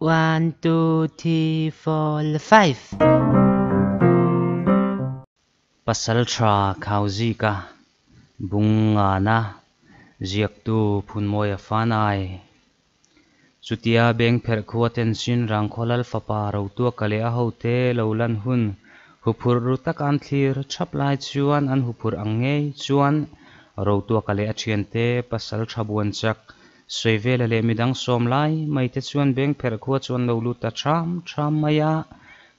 One, two, three, four, five. Pasal tra khao zi ka. Bung nga na. Ziek tu phun moi fan ai. Sutia beng pher khuwa ten sin rang kholal fa pa ro tu ka le a ho te lo lan hun. Hupur ru tak an thlir chap lai chuan an hupur ang ngei chuan ro tu ka le a thian te pasal tha buan chak suy về soi vela le midang som lai mấy te chuan beng pher khua chuyện lâu lu ta tham tham maya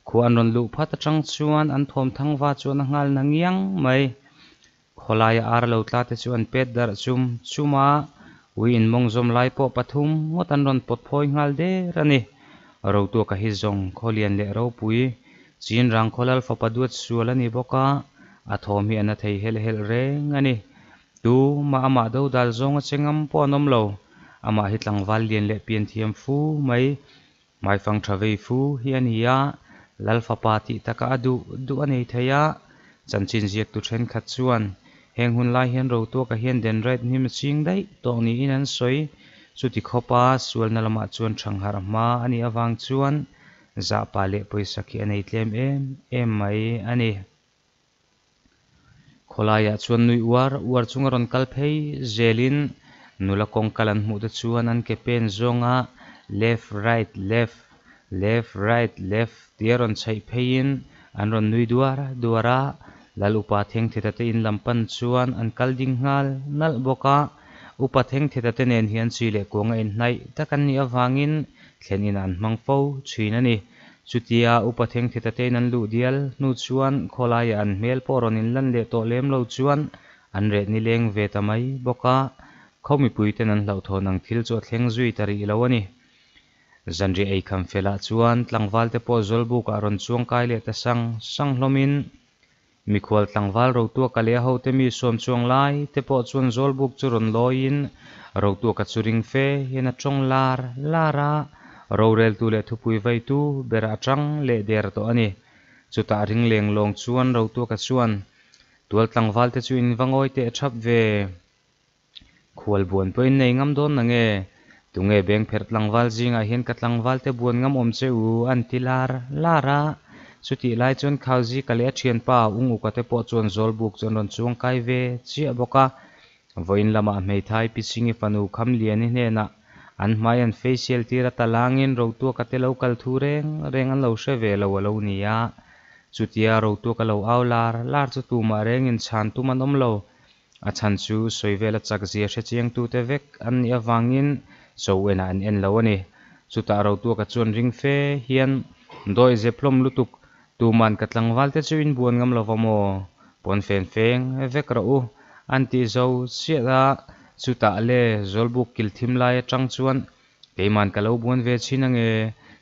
khuan ron lu phat atang chuan an thom thang wa chuan a ngal nang yang mai kholai ar lo tla te chuyện pet dar chum chuma ui in mong zom lai po pathum ngot anh ron pot phoi ngal de rani ro tu ka hi zong kholian le ro pui chin rang kholal fa bốc sualani boka athom hi ana thei hel hel re ngani tu ma ama do dal zong chengam po nom lo ama hi tlangwal lian leh pian thiam fu mai mai fang thawei fu hi an hiya lalfa pa ti taka adu du anei theya chanchin ziak tu then khat chuan heng hun lai hian ro to ka hian den ret hnim sing dai to ni in an soi chuti khopa sualna lama chuan thanghar ma ani awang chuan za pa le poisa ki anei tlem em em mai ani kholaya chuan nui war war chungaron kalphei zelin nula kawngkal an hmuh te chuan an campaign zawnga left right left left right left tir rawn chheih pheiin an rawn nui duara duara lal upa theng theta te in lampan chuan an kal ding nal boka bawka upa theng theta te nen hian chi leh kuanga in hnai tak an ni awangin thlenin an hmang fo thin ani chutia upa theng theta te an lu dial nu chuan kholaia an hmel poron in lan le tawh lem lo chuan an reh ni leng ve tamai bawka khomi puiten an lo thon ang thil chu thleng zui tari lo ani zanri ei kham fela chuan tlangwal te pawh zawlbu ka ah ron chuang kai le ta sang sang hlomin mikhual tlangwal ro tu ka le ho te mi som chuang lai te pawh chuan zawlbuk chu ron loin ro tu ka churing Phê, hian a chong lar lara ro rel tu le thupui vai tu bera atang le der to ani chuta ring leng long chuan ro tu ka chuan tual tlangwal te chu in vangoi te thap ve khwal buan pawin nei ngam dawn na nge tunge beng pher tlangwal jinga hian ka tlangwal te buan ngam om se u an ti lar lara suti lai chon khauji kale a thian pa ung uka te po chon zol buk chon ron chuang kai ve chi aboka voin lama mei thai pisingi panu kham lian hi na an mai an facial tira talangin ro tu ka te lo kal thu reng reng an lo she ve lo lo nia chutia ro tu ka lo au lar lar chu tu ma reng in chan tu man om lo a chan chu soivela chak zia hre chiang tu te vek an ni awangin so ena an en lo ani chuta ro tu ka chuan ring fe hian doi ze plom lutuk tu man katlang wal te chu in buan ngam lo wamo pon fen feng e vek ra u an ti zo siada chuta le zolbuk kil thim lai atang e chuan keiman kalo buan ve chinange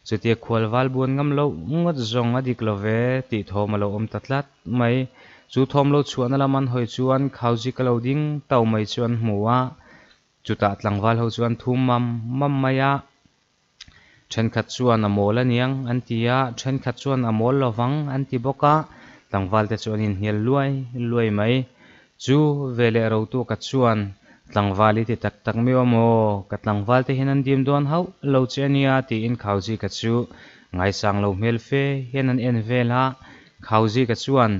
chutia e khwal wal buan ngam lo ngot zong adik lo ve ti thoma lo om tatlat mai chú thom lo chuan alaman hoi chuan khauji kalo ding tau mai chuan hmu a chuta tlangwal ho chuan thum mam mam maya then khat chuan amol aniang an tia then khat chuan amol lovang an ti boka tlangwal te chuan in hial luai luai mai chu vele ro tu ka chuan tlangwali ti tak tak mi omo ka tlangwal te hian an dim don ho lo chenia ti in khauji ka chu ngai sang lo mel fe hian an en vel ha khauji ka chuan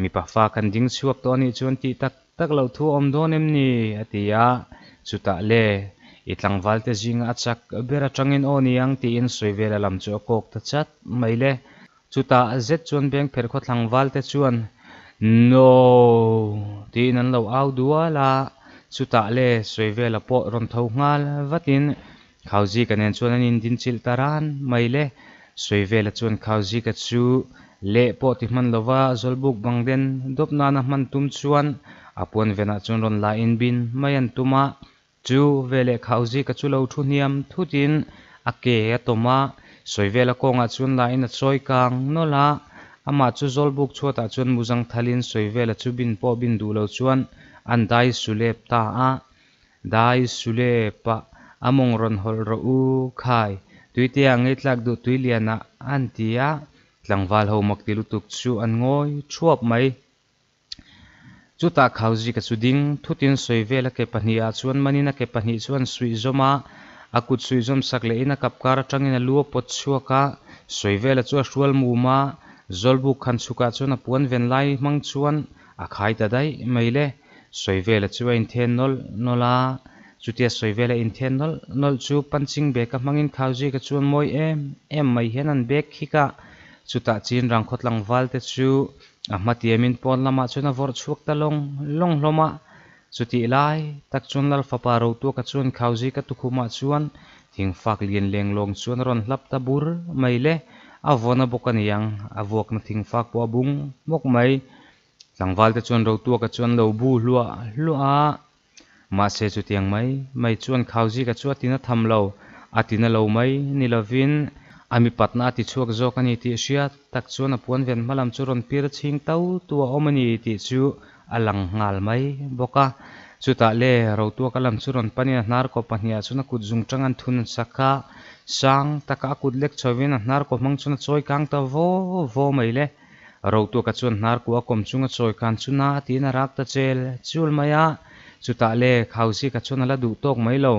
mi pafa kan ding suak to ani chuan ti tak tak lo thu om don em ni atia chuta le itlang valte jinga achak bera changin oni ang ti in suivela lam chu kok ta chat mai le chuta zet chuan beng pher kho thlang valte chuan no tin an lo au duala chuta le suivela po ron tho ngal vatin khauji kanen chuan an in din chil taran mai le suivela chuan khauji ka chu le po ti hman lova zolbuk bangden dopna na hman tum chuan apun vena chun ron la in bin mai tuma chu vele khauji ka chu lo thu niam thutin ake atoma soivela konga chun la in a choi kang nola ama chu zolbuk chhuata chun muzang thalin soivela chu bin po bin du lo chuan an dai sulep ta a dai sulepa among ron hol ro u khai tuite ang itlak du tuiliana antia tlangwal ho mak ti lutuk chu an ngawi chuap mai chu ta khau ji ka chu ding thutin soi vela ke pahnia chuan manina ke pahni chuan sui zoma akut sui zom sak le ina kap kar tangin a lua pot chuaka soi vela chu ashwal mu ma zolbu khan chuka chuan a puan ven lai mang chuan a à khai ta dai meile soi vela chu in then nol nola chutia soi vela in then nol nol chu punching beka mangin khau ji ka chuan moi em em mai hian an bek khika chuta chin rangkhot lang valte chu a hmatiamin pawn lama chuna vor chuak ta long long hloma chuti lai tak chun lal fapa ro tu ka chun khauji ka tu khuma chuan thing fak lien leng long chuan ron hlap ta bur mai le a vona bokan yang a wok na thing fak po bung mok mai langwal te chuan ro tu ka chuan lo bu hlua hlua ma se chu tiang mai mai chuan khauji ka chu atina tham lo atina lo mai nilavin ami patna ti chuak zawk ani tih hria tak chuan a puan ven hmalam chu rawn pir chhing to tua awm ani tih chu a lang ngal mai bawk a chuta le ro tua kalam chu rawn panin a hnar ko pahnia chuna kut zung tangan thun saka sang taka kut lek chawin a hnar ko mang chuna choi kang ta vo vo mai le ro tua ka chuan hnar ku a kom chunga choi kan chuna tin a rak ta chel chul maya chuta le khausi ka chuan ala du tok mai lo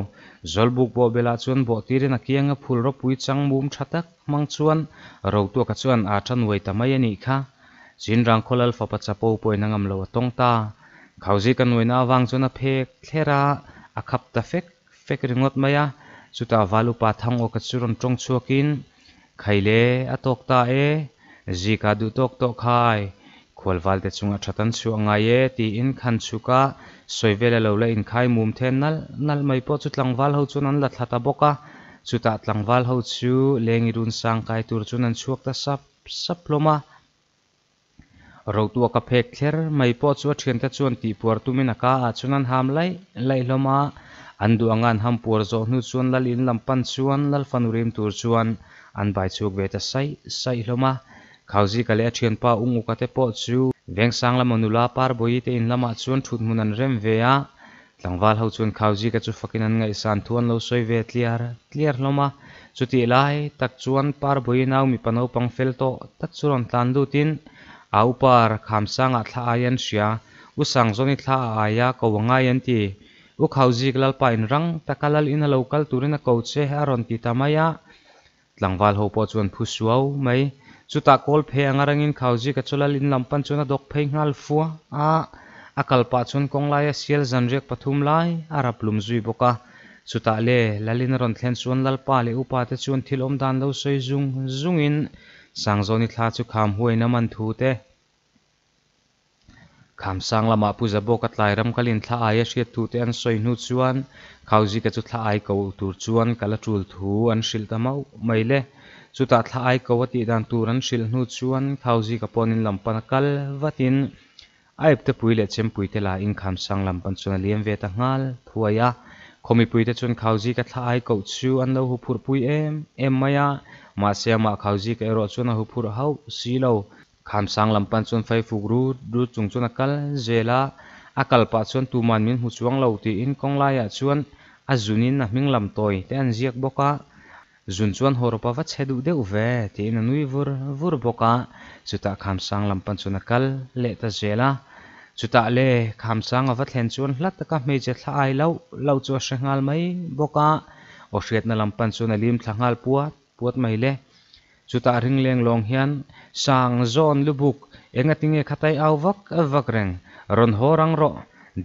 zolbuk bo bela chuan bo tirin a kianga phulro pui changmum thatak mang chuan ro tu ka chuan a than wei tamai ani kha chin rang kholal fa pa chapo poi nangam lo tong ta khauji kan noina awang chuan a phek thlera a khap ta fek fek ringot maya chuta valu pa thang o ka churon tong chuakin khaile atok ta e zika du tok tok khai khawal valte chunga thatan chu anga ye ti in khan chuka soivela lo la in khai mum the nal nal mai po chu tlangwal ho chun an la thata boka chuta tlangwal ho chu lengi run sang kai tur chun an chuak ta sap sap loma ro tu ka phek thler mai po chu thian ta chuan ti puar tumin aka a chun an ham lai lai loma an du angan ham puar zo hnu chuan lal in lampan chuan lal fanurim tur chuan an bai chuak ve ta sai sai loma khawji ka le thian pa ungu ka te pawh chu vengsang lama nula par boi te in lama chuan thut mun an rem ve a tlangwal ho chuan khawji ka chu fakin an ngai san thuan lo soi ve tliar tliar hloma chuti lai tak chuan par boi nau mi pano pang fel to tak churon tlan du tin au par khamsanga thla ayan sia u sang zoni thla aya ko wanga yan ti u khawji kalal pa in rang takalal in a local turina coach se aron ti tamaya tlangwal ho po chuan phusuau mai chuta kol phe angarangin khauji ka cholal in lampan chuna dok phei ngal fuwa a akalpa chun konglai a sial zanrek pathum lai arap lum zui boka chuta le lalin ron thlen chuan lalpa le upa te chuan thì làm đàn lo soi zung zungin sangjoni thla chu kham huai na man thu te kham sang làm puja bo ka tlai ram kalin thla ai a hriat tu te an soi nu chuan khauji cái chỗ thla ai ko tur cái kala tul thu anh shil tamau mày le chuta thla ai ko ati dan tur an hril hnu chuan thauzi ka pawn in lampana kal vatin aip te pui le chem pui te la in kham sang lampan chuan liam ve ta ngal thuaya khomi pui te chuan khauzi ka thla ai có chu an lo hu phur pui em em mà ma mà ma khauzi ka ero chuan hu phur hau silo khám sang lampan chuan fai fuk ru ru chung chuan akal zela akal pa chuan man min hu chuang lo ti in lai ya chuan azunin na hming lam toy te an ziak boka zun chuan horpa va che chheduh deuh ve tin an nui vur vur bawk a chuta khamsang lampan a kal leh ta zel a chuta le khamsang va thlen chuan hlat taka hmeichhe thla ai lo lo chu a hrengal mai bawk a o hriatna lampan chuan a lim thlangal puat puat mai le chuta ring leng long hian sang zawn lu buk enga tinge khatai au vak vak reng ron horang ro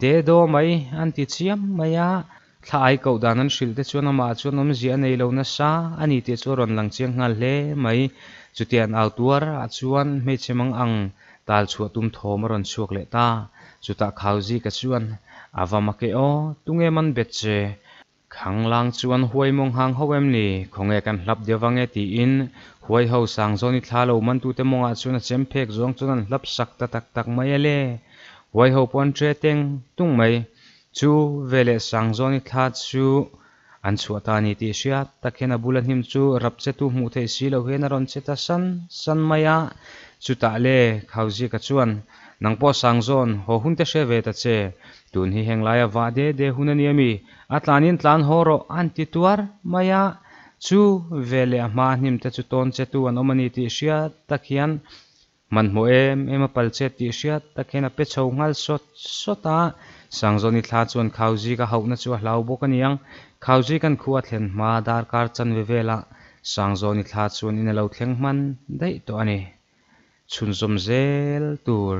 de do mai an ti chiam maya ai thlai ko danan shilte chuan ama chuan om zia nei lo na sa ani te chu ron lang chiang ngal hle mai chutian autuar a chuan me chemang ang tal um chu tum thom ron chuak le ta chuta khauji ka chuan awama ke o tunge man betche khang lang chuan huai mong hang hoem ni khonge kan hlap dewange ti in huai ho sang zoni thalo man tu te monga chuan a chem phek zong chuan hlap sak ta tak tak mai ale huai ho pon tre teng tung mai zu welle sangzoni tha zu an chuatani ti sia takena bulan him chu rapche tu mu the si lo he na ron che ta san san maya chu ta le khauji ka chuan nang po sangzon ho hun te she ve ta che tun hi heng laia wa de de hun ni mi atlanin tlan horo anti tuar maya chu vele ma nim te chu ton che tu anomani ti sia takian man mo em em pal che ti sia takena pe chou ngal so so ta sangjoni thla chuan khauji ka hona chu hlau bawk aniang khauji kan khu a thlen hma dar kar chan ve vela sangjoni thla chuan in a lo thleng hman daih tawh ani chhunzawm zel tur